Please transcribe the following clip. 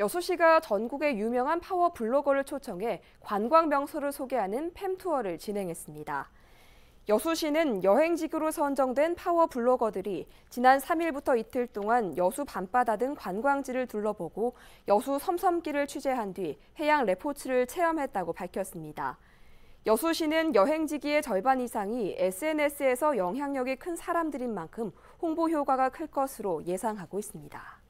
여수시가 전국의 유명한 파워 블로거를 초청해 관광 명소를 소개하는 팸투어를 진행했습니다. 여수시는 여행지구로 선정된 파워 블로거들이 지난 3일부터 이틀 동안 여수 밤바다 등 관광지를 둘러보고 여수 섬섬길을 취재한 뒤 해양 레포츠를 체험했다고 밝혔습니다. 여수시는 여행지기의 절반 이상이 SNS에서 영향력이 큰 사람들인 만큼 홍보 효과가 클 것으로 예상하고 있습니다.